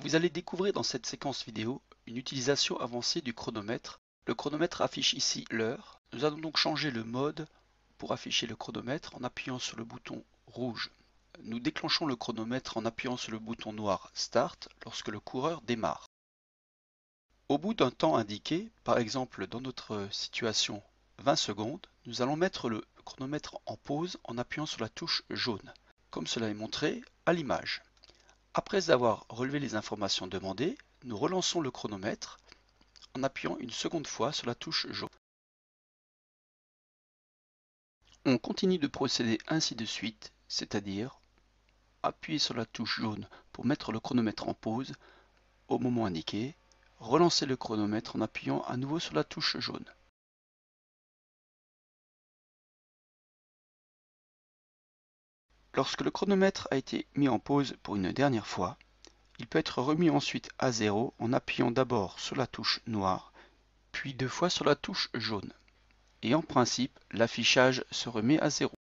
Vous allez découvrir dans cette séquence vidéo une utilisation avancée du chronomètre. Le chronomètre affiche ici l'heure. Nous allons donc changer le mode pour afficher le chronomètre en appuyant sur le bouton rouge. Nous déclenchons le chronomètre en appuyant sur le bouton noir Start lorsque le coureur démarre. Au bout d'un temps indiqué, par exemple dans notre situation 20 secondes, nous allons mettre le chronomètre en pause en appuyant sur la touche jaune, comme cela est montré à l'image. Après avoir relevé les informations demandées, nous relançons le chronomètre en appuyant une seconde fois sur la touche jaune. On continue de procéder ainsi de suite, c'est-à-dire appuyer sur la touche jaune pour mettre le chronomètre en pause au moment indiqué, relancer le chronomètre en appuyant à nouveau sur la touche jaune. Lorsque le chronomètre a été mis en pause pour une dernière fois, il peut être remis ensuite à zéro en appuyant d'abord sur la touche noire, puis deux fois sur la touche jaune. Et en principe, l'affichage se remet à zéro.